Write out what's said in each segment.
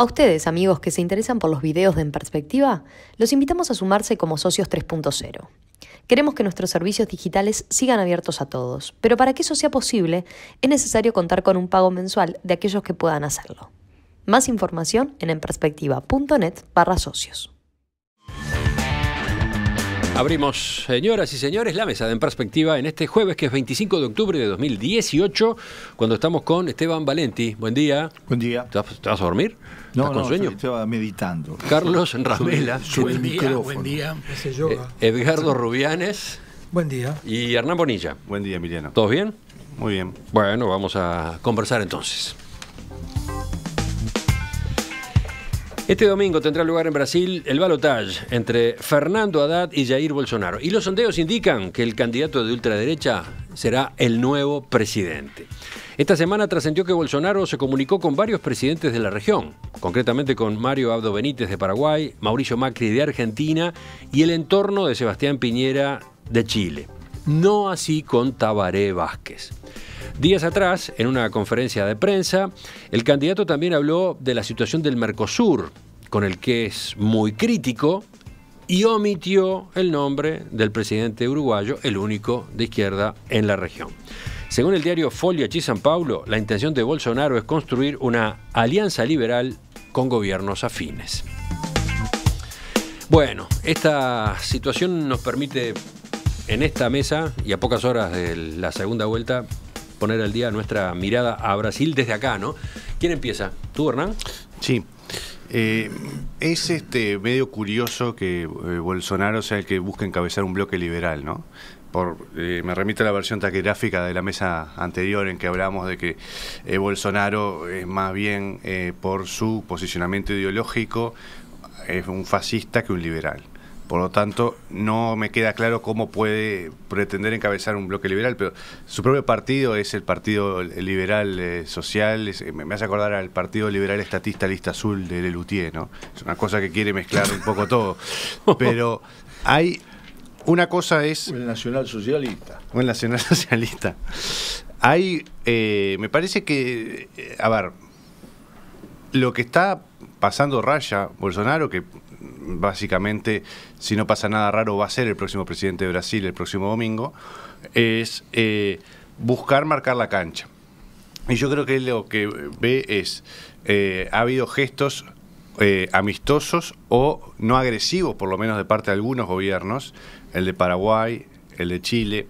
A ustedes, amigos que se interesan por los videos de En Perspectiva, los invitamos a sumarse como socios 3.0. Queremos que nuestros servicios digitales sigan abiertos a todos, pero para que eso sea posible, es necesario contar con un pago mensual de aquellos que puedan hacerlo. Más información en enperspectiva.net barra socios. Abrimos, señoras y señores, la mesa de En Perspectiva en este jueves que es 25 de octubre de 2018, cuando estamos con Esteban Valenti. Buen día. Buen día. ¿Te a dormir? No, con no, sueño? estaba meditando. Carlos Ramela. Sube el micrófono. Buen día. Yoga. Eh, Edgardo Rubianes. Buen día. Y Hernán Bonilla. Buen día, Emiliano. ¿Todos bien? Muy bien. Bueno, vamos a conversar entonces. Este domingo tendrá lugar en Brasil el balotaje entre Fernando Haddad y Jair Bolsonaro. Y los sondeos indican que el candidato de ultraderecha será el nuevo presidente. Esta semana trascendió que Bolsonaro se comunicó con varios presidentes de la región, concretamente con Mario Abdo Benítez de Paraguay, Mauricio Macri de Argentina y el entorno de Sebastián Piñera de Chile. No así con Tabaré Vázquez. Días atrás, en una conferencia de prensa, el candidato también habló de la situación del Mercosur, con el que es muy crítico, y omitió el nombre del presidente uruguayo, el único de izquierda en la región. Según el diario Folio Chi San Paulo, la intención de Bolsonaro es construir una alianza liberal con gobiernos afines. Bueno, esta situación nos permite en esta mesa y a pocas horas de la segunda vuelta poner al día nuestra mirada a Brasil desde acá, ¿no? ¿Quién empieza? ¿Tú, Hernán? Sí. Eh, es este medio curioso que eh, Bolsonaro sea el que busque encabezar un bloque liberal, ¿no? Por, eh, me remito a la versión taquigráfica de la mesa anterior en que hablamos de que Bolsonaro es más bien por su posicionamiento ideológico es un fascista que un liberal. Por lo tanto, no me queda claro cómo puede pretender encabezar un bloque liberal, pero su propio partido es el Partido Liberal eh, Social, eh, me hace acordar al Partido Liberal Estatista Lista Azul de Lelutier, ¿no? Es una cosa que quiere mezclar un poco todo. Pero hay una cosa es... El Nacional Socialista. O el Nacional Socialista. Hay, eh, me parece que, a ver, lo que está pasando raya Bolsonaro, que básicamente, si no pasa nada raro, va a ser el próximo presidente de Brasil el próximo domingo, es eh, buscar marcar la cancha. Y yo creo que lo que ve es, eh, ha habido gestos eh, amistosos o no agresivos, por lo menos de parte de algunos gobiernos, el de Paraguay, el de Chile.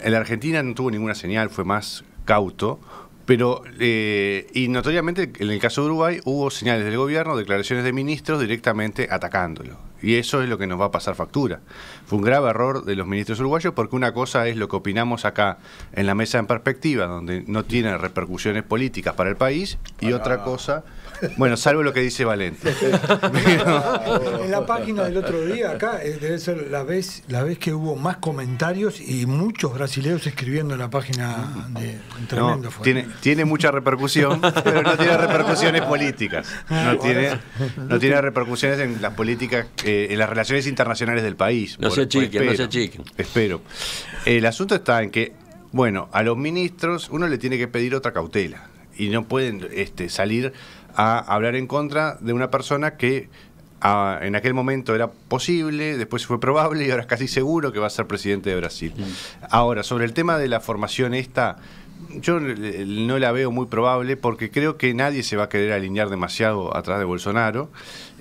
En la Argentina no tuvo ninguna señal, fue más cauto. Pero, eh, y notoriamente, en el caso de Uruguay, hubo señales del gobierno, declaraciones de ministros directamente atacándolo. Y eso es lo que nos va a pasar factura. Fue un grave error de los ministros uruguayos porque una cosa es lo que opinamos acá en la mesa en perspectiva, donde no tiene repercusiones políticas para el país, y otra cosa bueno, salvo lo que dice Valente. En la página del otro día, acá, eh, debe ser la vez, la vez que hubo más comentarios y muchos brasileños escribiendo en la página de Tremendo no, tiene, tiene, mucha repercusión, pero no tiene repercusiones políticas. No tiene, repercusiones en las políticas, eh, en las relaciones internacionales del país. No se no se achiquen. Espero. El asunto está en que, bueno, a los ministros uno le tiene que pedir otra cautela y no pueden este, salir a hablar en contra de una persona que ah, en aquel momento era posible, después fue probable y ahora es casi seguro que va a ser presidente de Brasil. Mm. Ahora, sobre el tema de la formación esta, yo no la veo muy probable porque creo que nadie se va a querer alinear demasiado atrás de Bolsonaro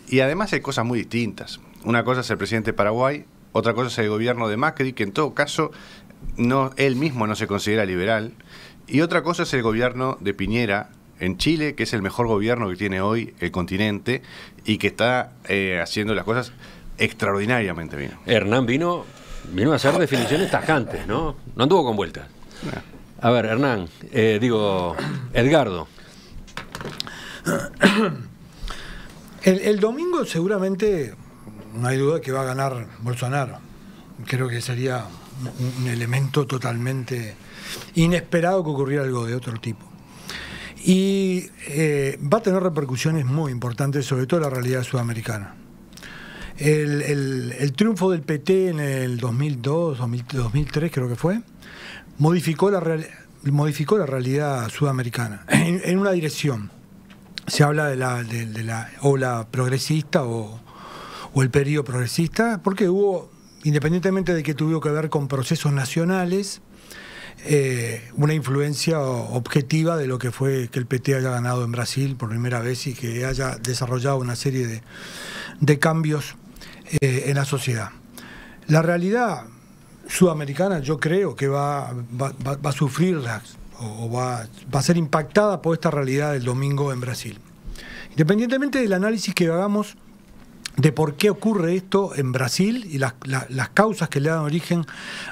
y además hay cosas muy distintas. Una cosa es el presidente de Paraguay, otra cosa es el gobierno de Macri, que en todo caso no, él mismo no se considera liberal. Y otra cosa es el gobierno de Piñera, en Chile, que es el mejor gobierno que tiene hoy el continente y que está eh, haciendo las cosas extraordinariamente bien. Hernán vino, vino a hacer definiciones tajantes, ¿no? No anduvo con vueltas. A ver, Hernán, eh, digo, Edgardo. El, domingo seguramente no hay duda que va a ganar Bolsonaro. Creo que sería un elemento totalmente inesperado que ocurriera algo de otro tipo. Y eh, va a tener repercusiones muy importantes, sobre todo en la realidad sudamericana. El, triunfo del PT en el 2002, 2003 creo que fue, modificó la, modificó la realidad sudamericana en, una dirección. Se habla de la, ola progresista o, o el periodo progresista, porque hubo, independientemente de que tuvo que ver con procesos nacionales, eh, una influencia objetiva de lo que fue que el PT haya ganado en Brasil por primera vez y que haya desarrollado una serie de, cambios eh, en la sociedad. La realidad sudamericana yo creo que va, va, a sufrir o va, va a ser impactada por esta realidad del domingo en Brasil. Independientemente del análisis que hagamos, de por qué ocurre esto en Brasil y las, causas que le dan origen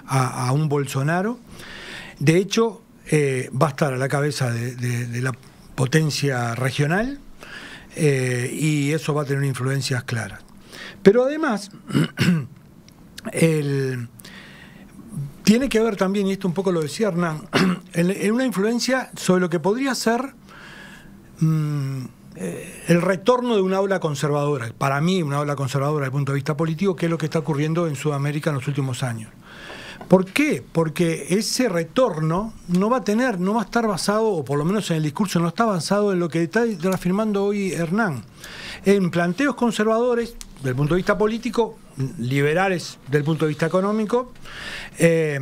a, a un Bolsonaro. De hecho, eh, va a estar a la cabeza de, la potencia regional eh, y eso va a tener influencias claras. Pero además, tiene que ver también, y esto un poco lo decía Hernán, en, una influencia sobre lo que podría ser mm, eh, el retorno de una ola conservadora, para mí una ola conservadora desde el punto de vista político, que es lo que está ocurriendo en Sudamérica en los últimos años. ¿Por qué? Porque ese retorno no va a tener, no va a estar basado, o por lo menos en el discurso no está basado en lo que está afirmando hoy Hernán, en planteos conservadores del punto de vista político, liberales del punto de vista económico, eh,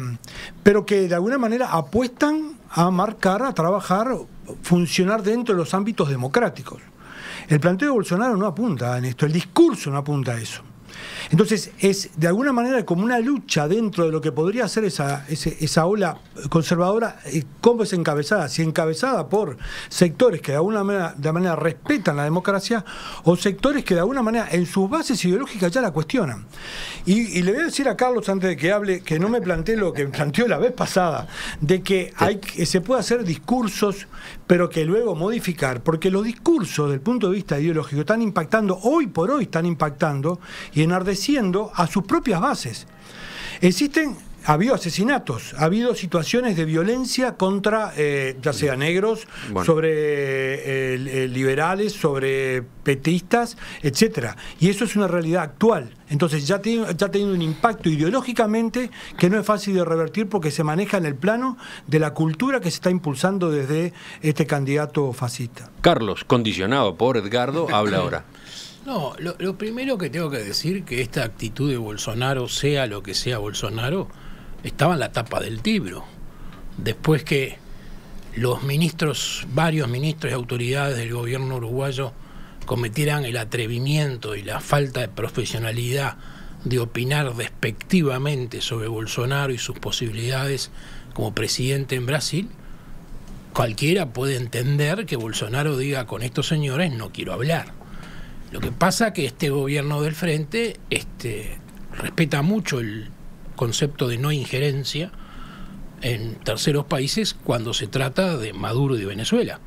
pero que de alguna manera apuestan a marcar, a trabajar, funcionar dentro de los ámbitos democráticos. El planteo de Bolsonaro no apunta en esto, el discurso no apunta a eso. Entonces es de alguna manera como una lucha dentro de lo que podría ser esa, esa, ola conservadora, eh, cómo es encabezada, si encabezada por sectores que de alguna manera, respetan la democracia o sectores que de alguna manera en sus bases ideológicas ya la cuestionan. Y, le voy a decir a Carlos antes de que hable que no me planteé lo que planteó la vez pasada, de que se puede hacer discursos, pero que luego modificar, porque los discursos del punto de vista ideológico están impactando, hoy por hoy están impactando y enardeciendo a sus propias bases. Existen ha habido asesinatos, ha habido situaciones de violencia contra, eh, ya sea negros, sobre eh, eh, liberales, sobre petistas, etcétera. Y eso es una realidad actual. Entonces ya ha ya tenido un impacto ideológicamente que no es fácil de revertir porque se maneja en el plano de la cultura que se está impulsando desde este candidato fascista. Carlos, condicionado por Edgardo, habla ahora. No, lo, primero que tengo que decir que esta actitud de Bolsonaro, sea lo que sea Bolsonaro, estaba en la tapa del tibro. Después que los ministros, varios ministros y autoridades del gobierno uruguayo cometieran el atrevimiento y la falta de profesionalidad de opinar despectivamente sobre Bolsonaro y sus posibilidades como presidente en Brasil, cualquiera puede entender que Bolsonaro diga con estos señores no quiero hablar. Lo que pasa que este gobierno del frente este, respeta mucho el concepto de no injerencia en terceros países cuando se trata de Maduro y de Venezuela.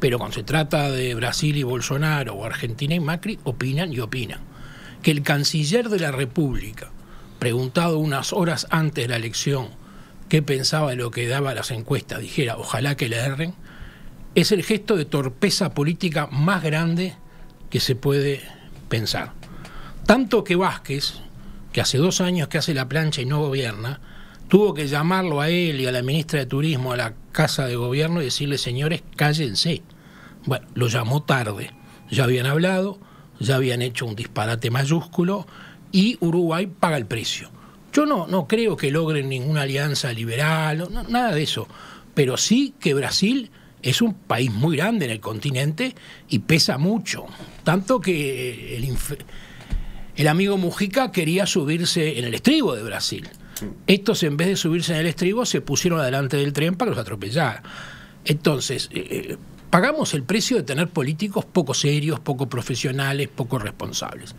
Pero cuando se trata de Brasil y Bolsonaro o Argentina y Macri, opinan y opinan. Que el canciller de la República, preguntado unas horas antes de la elección qué pensaba de lo que daba las encuestas, dijera, ojalá que le erren, es el gesto de torpeza política más grande que se puede pensar. Tanto que Vázquez, que hace dos años que hace la plancha y no gobierna, tuvo que llamarlo a él y a la ministra de Turismo a la casa de gobierno y decirle, señores, cállense. Bueno, lo llamó tarde. Ya habían hablado, ya habían hecho un disparate mayúsculo y Uruguay paga el precio. Yo no, no creo que logren ninguna alianza liberal, nada de eso, pero sí que Brasil es un país muy grande en el continente y pesa mucho, tanto que el amigo Mujica quería subirse en el estribo de Brasil. Estos, en vez de subirse en el estribo, se pusieron adelante del tren para los atropellar. Entonces, eh, eh, pagamos el precio de tener políticos poco serios, poco profesionales, poco responsables.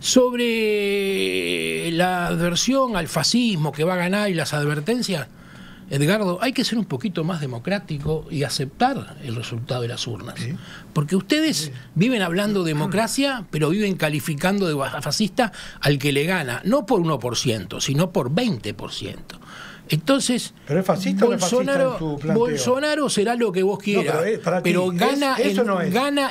Sobre la adversión al fascismo que va a ganar y las advertencias, Edgardo, hay que ser un poquito más democrático y aceptar el resultado de las urnas. Porque ustedes viven hablando de democracia, pero viven calificando de fascista al que le gana, no por 1%, sino por 20%. Entonces, es fascista Bolsonaro, será lo que vos quieras, pero, gana,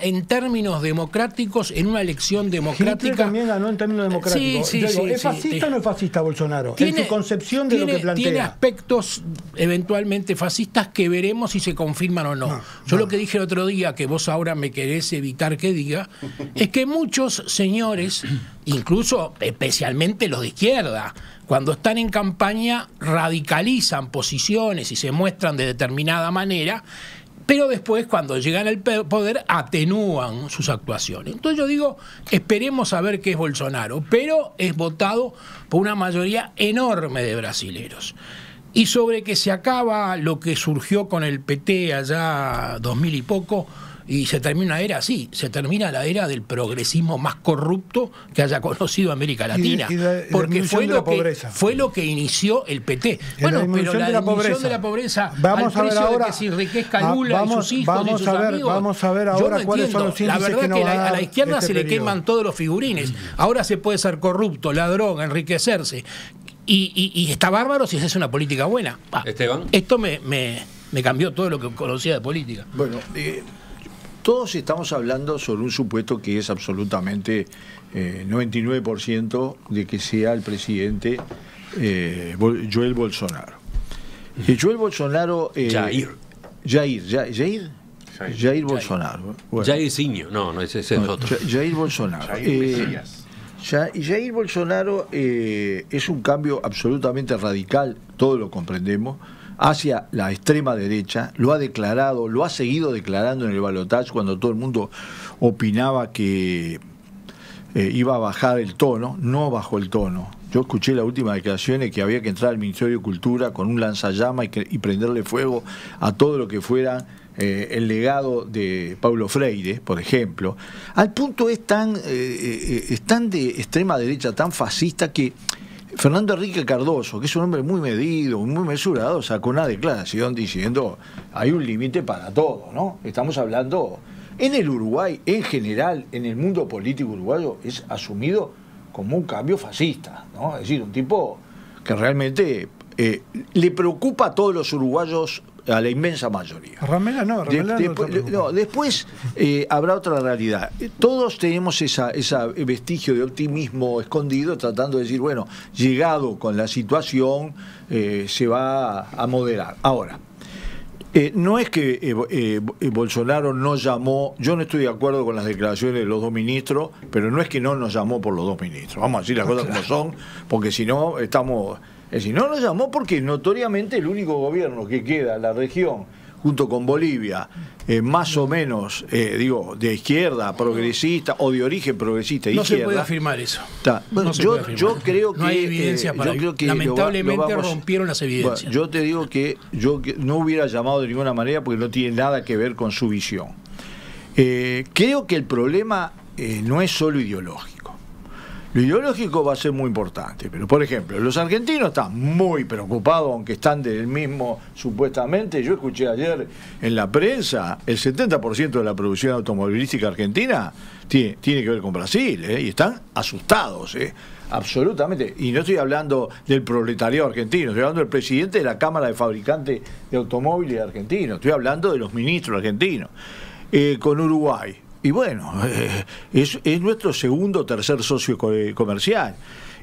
en, términos democráticos en una elección democrática. Hitler también ganó en términos democráticos. ¿Es fascista eh. o no es fascista Bolsonaro? en su concepción de lo que plantea. Tiene aspectos eventualmente fascistas que veremos si se confirman o no Yo lo que dije el otro día, que vos ahora me querés evitar que diga, es que muchos señores incluso especialmente los de izquierda, cuando están en campaña radicalizan posiciones y se muestran de determinada manera, pero después cuando llegan al poder atenúan sus actuaciones. Entonces yo digo, esperemos a ver qué es Bolsonaro, pero es votado por una mayoría enorme de brasileros. Y sobre que se acaba lo que surgió con el PT allá dos mil y poco, y se termina era así, se termina la era del progresismo más corrupto que haya conocido América Latina, porque fue lo, que, fue lo que inició el PT. bueno, pero la, de de la pobreza vamos a ver ahora, que se enriquezca Lula vamos, sus hijos vamos sus a ver, Vamos a ver ahora cuáles son los La verdad que, a la izquierda este se le queman todos los figurines. Mm. Ahora se puede ser corrupto, ladrón, enriquecerse. Y, está bárbaro si se una política buena. Ah, Esteban. Esto me, cambió todo lo que conocía de política. Bueno, eh, todos estamos hablando sobre un supuesto que es absolutamente 99% eh, de que sea el presidente eh, Joel Bolsonaro. Y eh, Joel Bolsonaro... Jair. Jair, Jair. Bolsonaro. Jair no, no es ese es otro. Jair Bolsonaro. Y Jair Bolsonaro es un cambio absolutamente radical, todos lo comprendemos, hacia la extrema derecha, lo ha declarado, lo ha seguido declarando en el balotaje cuando todo el mundo opinaba que eh, iba a bajar el tono, no bajó el tono. Yo escuché la última declaración de que había que entrar al Ministerio de Cultura con un lanzallama y, prenderle fuego a todo lo que fuera eh, el legado de Paulo Freire, por ejemplo. Al punto es tan, eh, es tan de extrema derecha, tan fascista que Fernando Enrique Cardoso, que es un hombre muy medido, muy mesurado, sacó una declaración diciendo hay un límite para todo, ¿no? Estamos hablando en el Uruguay, en general, en el mundo político uruguayo, es asumido como un cambio fascista, ¿no? Es decir, un tipo que realmente eh, le preocupa a todos los uruguayos a la inmensa mayoría. Ramela no, Ramela después, no, Después eh, habrá otra realidad. Todos tenemos ese vestigio de optimismo escondido tratando de decir, bueno, llegado con la situación eh, se va a, moderar. Ahora, eh, no es que Bolsonaro no llamó, yo no estoy de acuerdo con las declaraciones de los dos ministros, pero no es que no nos llamó por los dos ministros. Vamos a decir las cosas como son, porque si no estamos es decir, no lo llamó porque notoriamente el único gobierno que queda en la región, junto con Bolivia, eh, más o menos, eh, digo, de izquierda, progresista o de origen progresista. E no se puede afirmar eso. yo, creo que. hay evidencia para Lamentablemente rompieron las evidencias. yo te digo que yo no hubiera llamado de ninguna manera porque no tiene nada que ver con su visión. Eh, creo que el problema no es solo ideológico. Lo ideológico va a ser muy importante, pero por ejemplo, los argentinos están muy preocupados, aunque están del mismo supuestamente. Yo escuché ayer en la prensa, el 70% de la producción automovilística argentina tiene, que ver con Brasil, ¿eh? y están asustados. ¿eh? Absolutamente. Y no estoy hablando del proletariado argentino, estoy hablando del presidente de la Cámara de Fabricantes de Automóviles Argentinos, estoy hablando de los ministros argentinos. Eh, con Uruguay, y bueno, eh, es, nuestro segundo o tercer socio eh, comercial.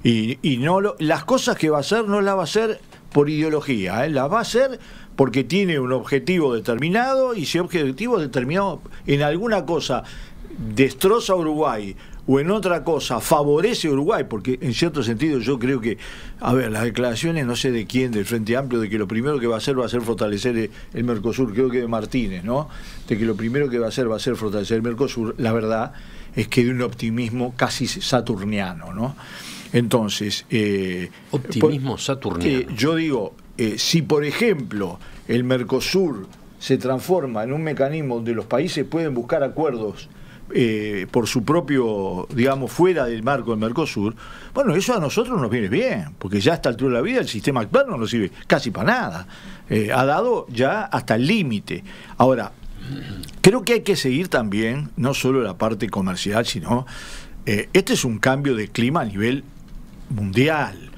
Y, no las cosas que va a hacer no las va a hacer por ideología, eh, las va a hacer porque tiene un objetivo determinado y ese objetivo determinado en alguna cosa destroza a Uruguay o en otra cosa favorece Uruguay, porque en cierto sentido yo creo que, a ver, las declaraciones no sé de quién, del Frente Amplio, de que lo primero que va a hacer va a ser fortalecer eh, el, Mercosur, creo que de Martínez, ¿no? De que lo primero que va a hacer va a ser fortalecer el Mercosur, la verdad es que de un optimismo casi saturniano, ¿no? Entonces... Eh, optimismo saturniano. yo digo, eh, si por ejemplo el Mercosur se transforma en un mecanismo donde los países pueden buscar acuerdos eh, por su propio, digamos, fuera del marco del Mercosur, bueno, eso a nosotros nos viene bien, porque ya a esta altura de la vida el sistema actual no nos sirve casi para nada. Eh, ha dado ya hasta el límite. Ahora, creo que hay que seguir también, no solo la parte comercial, sino, eh, este es un cambio de clima a nivel mundial.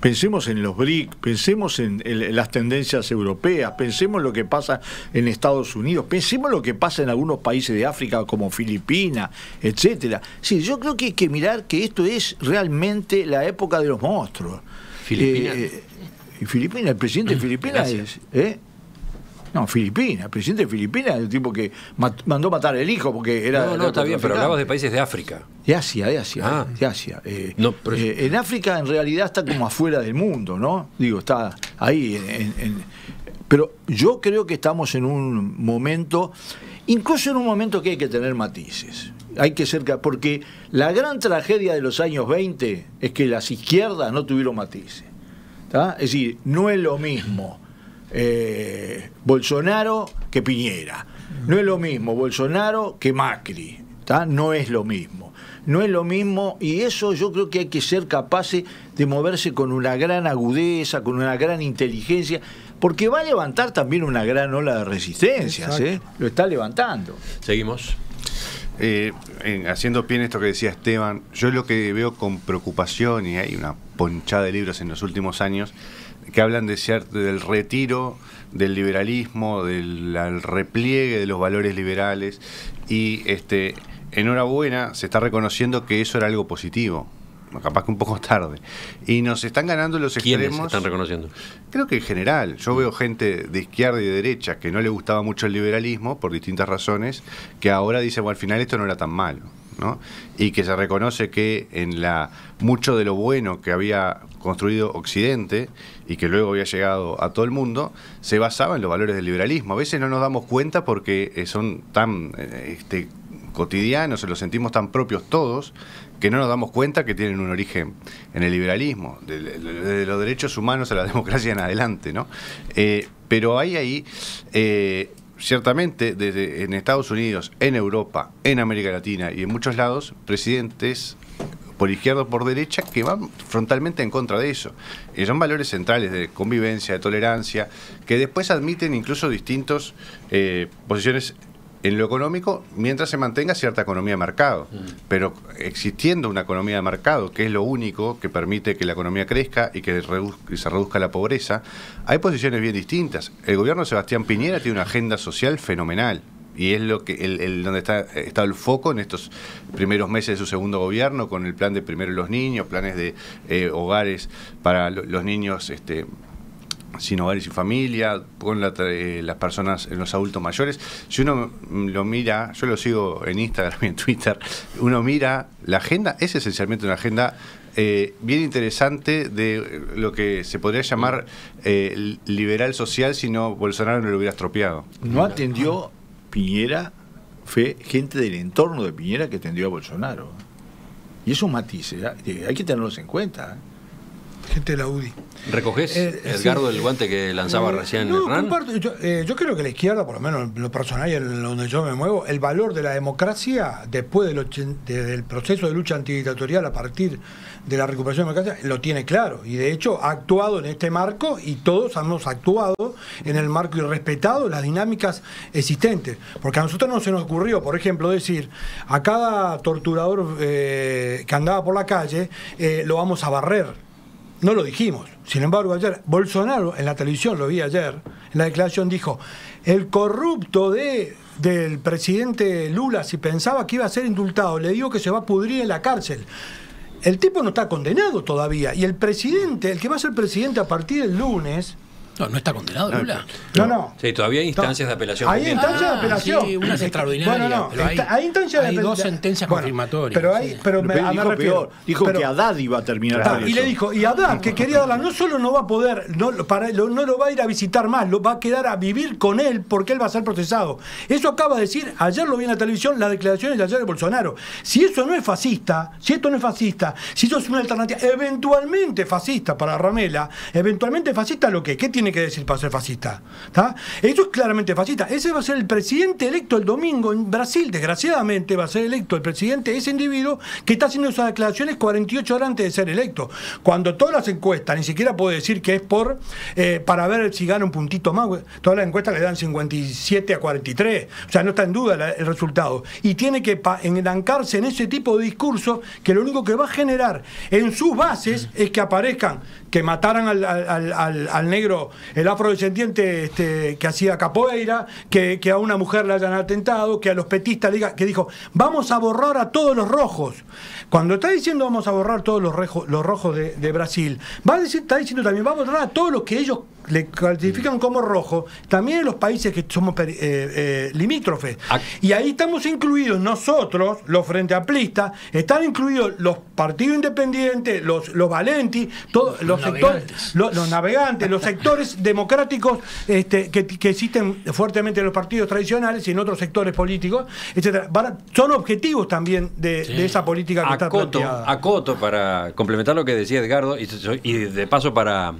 Pensemos en los BRIC, pensemos en, las tendencias europeas, pensemos lo que pasa en Estados Unidos, pensemos lo que pasa en algunos países de África como Filipinas, etcétera. Sí, yo creo que hay que mirar que esto es realmente la época de los monstruos. Filipinas. Eh, Filipinas, el presidente de mm, Filipinas es. ¿eh? No, Filipinas, presidente de Filipinas, el tipo que mandó matar el hijo porque era. No, no, está bien, pero hablabas de países de África. De Asia, de Asia. Ah. De Asia. Eh, eh, en África en realidad está como afuera del mundo, ¿no? Digo, está ahí. pero yo creo que estamos en un momento, incluso en un momento que hay que tener matices. Hay que ser. Porque la gran tragedia de los años 20 es que las izquierdas no tuvieron matices. Es decir, no es lo mismo eh, Bolsonaro que Piñera. No es lo mismo Bolsonaro que Macri. No es lo mismo. No es lo mismo y eso yo creo que hay que ser capaces de moverse con una gran agudeza, con una gran inteligencia, porque va a levantar también una gran ola de resistencias. ¿eh? Lo está levantando. Seguimos. Eh, en, haciendo bien esto que decía Esteban, yo lo que veo con preocupación, y hay una ponchada de libros en los últimos años, que hablan de cierto, del retiro del liberalismo, del repliegue de los valores liberales y este enhorabuena, se está reconociendo que eso era algo positivo. Capaz que un poco tarde. Y nos están ganando los extremos. están reconociendo? Creo que en general. Yo veo gente de izquierda y de derecha que no le gustaba mucho el liberalismo por distintas razones, que ahora dice, bueno, al final esto no era tan malo. Y que se reconoce que en la mucho de lo bueno que había construido Occidente y que luego había llegado a todo el mundo, se basaba en los valores del liberalismo. A veces no nos damos cuenta porque eh, son tan eh, este, cotidianos, se los sentimos tan propios todos, que no nos damos cuenta que tienen un origen en el liberalismo, de, los derechos humanos a la democracia en adelante, ¿no? Eh, pero hay ahí, ciertamente, desde en Estados Unidos, en Europa, en América Latina y en muchos lados, presidentes por izquierda o por derecha, que van frontalmente en contra de eso. Y son valores centrales de convivencia, de tolerancia, que después admiten incluso distintas eh, posiciones en lo económico mientras se mantenga cierta economía de mercado. Mm. Pero existiendo una economía de mercado, que es lo único que permite que la economía crezca y que se reduzca la pobreza, hay posiciones bien distintas. El gobierno de Sebastián Piñera tiene una agenda social fenomenal y es lo que el, donde está, estado el foco en estos primeros meses de su segundo gobierno, con el plan de primero los niños, planes de eh, hogares para los niños este, sin hogares y familia, con eh, las personas, eh, los adultos mayores. Si uno lo mira, yo lo sigo en Instagram y en Twitter, uno mira la agenda, es esencialmente una agenda bien interesante de lo que se podría llamar eh, liberal social si no Bolsonaro no lo hubiera estropeado. No atendió Piñera fue gente del entorno de Piñera que tendió a Bolsonaro. Y es matices ¿eh? hay que tenerlos en cuenta. ¿eh? gente de la UDI. ¿Recoges, eh, Edgardo, del el guante que lanzaba recién no, eh, yo, creo que la izquierda, por lo menos lo personal y en donde yo me muevo, el valor de la democracia después del, del proceso de lucha antidictatorial a partir de la recuperación de la democracia, lo tiene claro. Y de hecho ha actuado en este marco y todos hemos actuado en el marco y respetado las dinámicas existentes. Porque a nosotros no se nos ocurrió, por ejemplo, decir a cada torturador eh, que andaba por la calle lo vamos a barrer no lo dijimos. Sin embargo, ayer Bolsonaro, en la televisión lo vi ayer, en la declaración dijo, el corrupto de, del presidente Lula, si pensaba que iba a ser indultado, le digo que se va a pudrir en la cárcel. El tipo no está condenado todavía. Y el presidente, el que va a ser presidente a partir del lunes, no, está condenado Lula. No, no. Sí, todavía hay instancias de apelación. Hay instancias de ah, apelación. Sí, unas extraordinarias. hay, dos sentencias confirmatorias. Pero, hay, pero me, ah, dijo, peor, dijo que Haddad iba a terminar Y le dijo, y Haddad, que quería darla, no solo no va a poder, no, para, lo, no lo va a ir a visitar más, lo va a quedar a vivir con él porque él va a ser procesado. Eso acaba de decir, ayer lo vi en la televisión, las declaraciones de ayer de Bolsonaro. Si eso no es fascista, si esto no es fascista, si eso es una alternativa eventualmente fascista para Ramela, eventualmente fascista lo que, ¿qué tiene que decir para ser fascista. Eso es claramente fascista. Ese va a ser el presidente electo el domingo en Brasil, desgraciadamente va a ser electo el presidente, ese individuo que está haciendo esas declaraciones 48 horas antes de ser electo. Cuando todas las encuestas, ni siquiera puedo decir que es por eh, para ver si gana un puntito más, todas las encuestas le dan 57 a 43, o sea, no está en duda el resultado. Y tiene que enlancarse en ese tipo de discurso que lo único que va a generar en sus bases es que aparezcan, que mataran al negro el afrodescendiente este, que hacía capoeira, que, a una mujer le hayan atentado, que a los petistas diga, que dijo, vamos a borrar a todos los rojos. Cuando está diciendo vamos a borrar todos los, los rojos de, Brasil, va está diciendo también, vamos a borrar a todos los que ellos le califican mm. como rojo, también en los países que somos eh, eh, limítrofes. Ah. y ahí estamos incluidos nosotros, los frente Amplista, están incluidos los partidos independientes, los, los valenti, todos los, navegantes. Los, navegantes, los sectores democráticos este, que, existen fuertemente en los partidos tradicionales y en otros sectores políticos, etcétera. son objetivos también de, esa política que Acoto, está planteada. Acoto para complementar lo que decía Edgardo y de paso para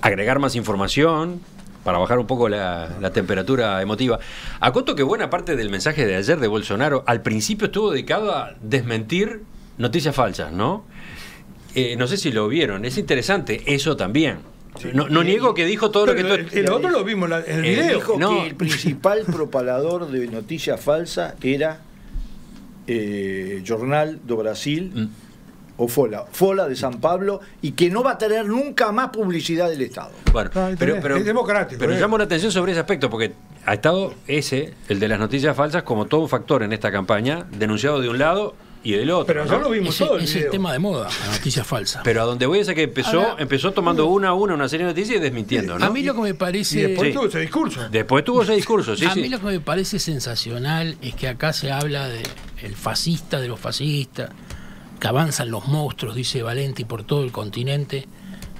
agregar más información, para bajar un poco la, temperatura emotiva. Acoto que buena parte del mensaje de ayer de Bolsonaro al principio estuvo dedicado a desmentir noticias falsas, ¿no? Eh, no sé si lo vieron, es interesante eso también. No, niego que dijo todo lo que... El, otro lo vimos en el eh, video. Dijo que el principal propagador de noticias falsas era eh, Jornal do Brasil. Mm o Fola, Fola de San Pablo, y que no va a tener nunca más publicidad del Estado. Bueno, ah, pero, pero, es democrático. Pero eh. llamo la atención sobre ese aspecto, porque ha estado ese, el de las noticias falsas, como todo un factor en esta campaña, denunciado de un lado y del otro. Pero ya lo vimos ese, todo. El es el tema de moda, la noticia falsa. Pero a donde voy es a que empezó, empezó tomando uh. una a una una serie de noticias y desmintiendo. A mí lo que me parece. después tuvo ese discurso. Después tuvo ese discurso, sí. A mí lo que me parece sensacional es que acá se habla de el fascista de los fascistas, que avanzan los monstruos, dice Valenti, por todo el continente,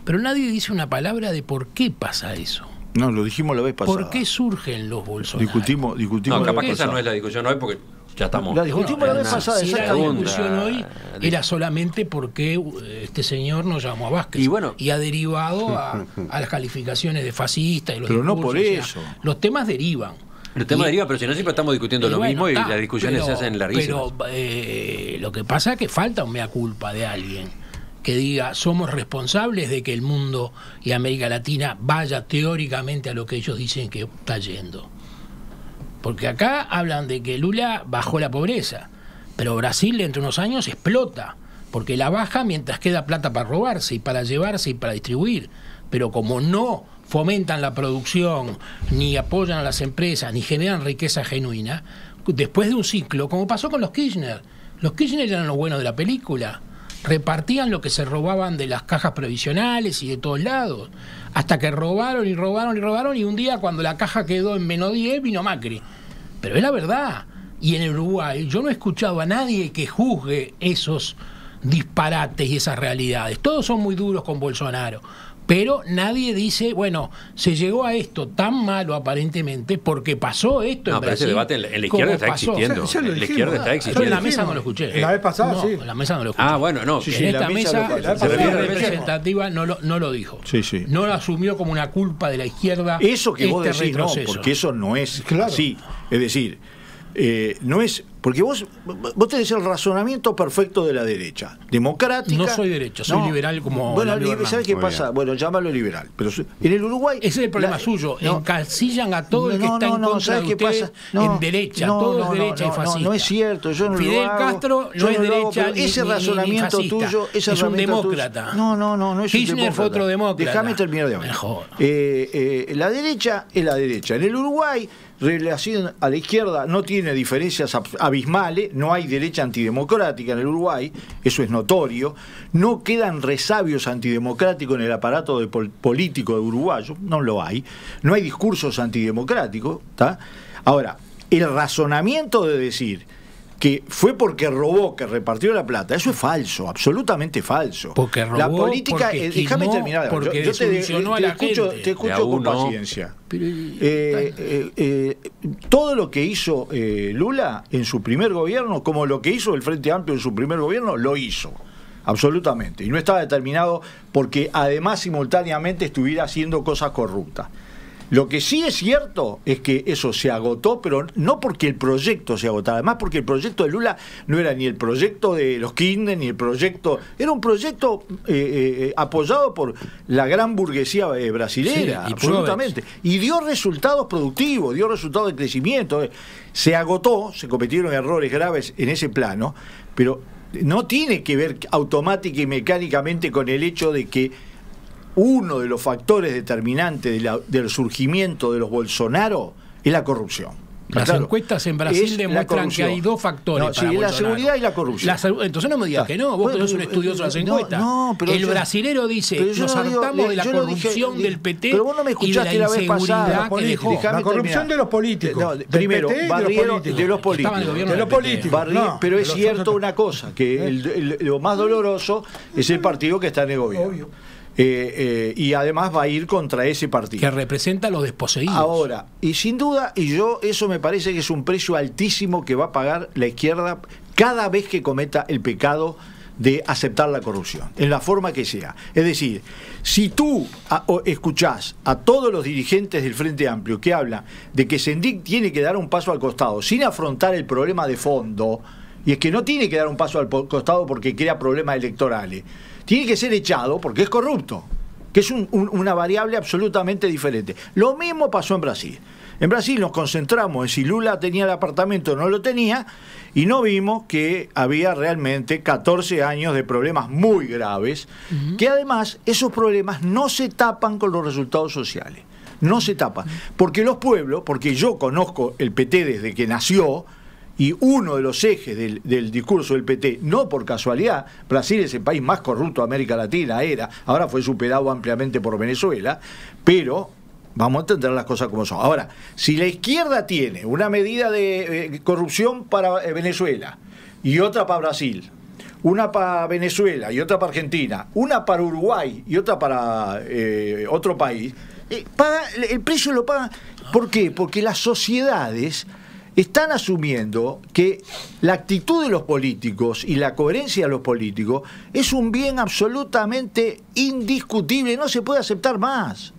pero nadie dice una palabra de por qué pasa eso. No, lo dijimos la vez pasada. ¿Por qué surgen los bolsos? Discutimos, discutimos. No, capaz que esa no es la discusión hoy porque ya estamos. La discutimos la vez pasada. era la discusión hoy ah, era solamente porque eh, este señor nos llamó a Vázquez. Y bueno. Y ha derivado a, las calificaciones de fascista y los Pero no por eso. los temas derivan. El tema deriva, pero si no siempre estamos discutiendo lo mismo y las discusiones se hacen larguísimas. Pero eh, lo que pasa es que falta un mea culpa de alguien que diga somos responsables de que el mundo y América Latina vaya teóricamente a lo que ellos dicen que está yendo. Porque acá hablan de que Lula bajó la pobreza, pero Brasil entre unos años explota, porque la baja mientras queda plata para robarse y para llevarse y para distribuir. Pero como no fomentan la producción, ni apoyan a las empresas, ni generan riqueza genuina, después de un ciclo, como pasó con los Kirchner. Los Kirchner eran los buenos de la película. Repartían lo que se robaban de las cajas previsionales y de todos lados. Hasta que robaron y robaron y robaron y un día cuando la caja quedó en menos 10 vino Macri. Pero es la verdad. Y en Uruguay yo no he escuchado a nadie que juzgue esos disparates y esas realidades. Todos son muy duros con Bolsonaro. Pero nadie dice, bueno, se llegó a esto tan malo aparentemente porque pasó esto. No, en pero ese debate en la, izquierda está pasó? existiendo. la izquierda está existiendo. Yo en la mesa no lo escuché. La vez pasada, no, sí. En la mesa no lo escuché. Ah, bueno, no. en esta mesa, representativa no lo, no lo dijo. Sí, sí. No lo asumió como una culpa de la izquierda. Eso que vos este decís, no, porque eso no es claro. sí Es decir, eh, no es porque vos, vos tenés el razonamiento perfecto de la derecha, democrática. No soy derecha, soy liberal como. Bueno, ¿sabes qué pasa? Bueno, llámalo liberal. Pero en el Uruguay. Ese es el problema suyo. No, Encasillan a todo el que está en contra ¿sabes de qué pasa? en derecha. todo es derecha y fascista. No, es cierto. Yo no Fidel Castro no es derecha. ese razonamiento tuyo. es un demócrata. No, no, no, no es un demócrata. fue otro demócrata. Déjame terminar de hablar. Mejor. Eh, eh, la derecha es la derecha. En el Uruguay relación a la izquierda no tiene diferencias abismales, no hay derecha antidemocrática en el Uruguay, eso es notorio, no quedan resabios antidemocráticos en el aparato político de uruguayo, no lo hay, no hay discursos antidemocráticos, ¿está? Ahora, el razonamiento de decir que fue porque robó, que repartió la plata. Eso es falso, absolutamente falso. Porque robó, la política, déjame terminar. Porque yo, te, escucho, te, escucho, con paciencia. Eh, eh, eh, todo lo que hizo Lula en su primer gobierno, como lo que hizo el Frente Amplio en su primer gobierno, lo hizo. Absolutamente. Y no estaba determinado porque además simultáneamente estuviera haciendo cosas corruptas. Lo que sí es cierto es que eso se agotó, pero no porque el proyecto se agotara, además porque el proyecto de Lula no era ni el proyecto de los Kirchner, ni el proyecto, era un proyecto eh, eh, eh, apoyado por la gran burguesía brasileña, absolutamente. Y dio resultados productivos, dio resultados de crecimiento. Se agotó, se cometieron errores graves en ese plano, pero no tiene que ver automática y mecánicamente con el hecho de que uno de los factores determinantes del surgimiento de los Bolsonaro es la corrupción. Las encuestas en Brasil demuestran que hay dos factores. la seguridad y la corrupción. entonces no me digas ah. que no, vos eres un estudioso de las eh, encuestas. el brasilero dice, nos hartamos de eh, la corrupción del PT pero vos no me escuchaste y la, la vez La corrupción de los políticos. primero, de los políticos. De los políticos. pero es cierto una cosa, que ¿Eh? lo más doloroso es el partido que está en el gobierno. Eh, eh, y además va a ir contra ese partido. Que representa a los desposeídos. Ahora, y sin duda, y yo eso me parece que es un precio altísimo que va a pagar la izquierda cada vez que cometa el pecado de aceptar la corrupción, en la forma que sea. Es decir, si tú escuchás a todos los dirigentes del Frente Amplio que hablan de que Sendic tiene que dar un paso al costado sin afrontar el problema de fondo, y es que no tiene que dar un paso al costado porque crea problemas electorales, tiene que ser echado porque es corrupto, que es una variable absolutamente diferente. Lo mismo pasó en Brasil. En Brasil nos concentramos en si Lula tenía el apartamento o no lo tenía y no vimos que había realmente 14 años de problemas muy graves, que además esos problemas no se tapan con los resultados sociales, no se tapan. Porque los pueblos, porque yo conozco el PT desde que nació, y uno de los ejes del, discurso del PT, no por casualidad, Brasil es el país más corrupto de América Latina, era, ahora fue superado ampliamente por Venezuela, pero vamos a entender las cosas como son. Ahora, si la izquierda tiene una medida de eh, corrupción para eh, Venezuela y otra para Brasil, una para Venezuela y otra para Argentina, una para Uruguay y otra para eh, otro país, el precio lo paga. ¿Por qué? Porque las sociedades están asumiendo que la actitud de los políticos y la coherencia de los políticos es un bien absolutamente indiscutible, no se puede aceptar más.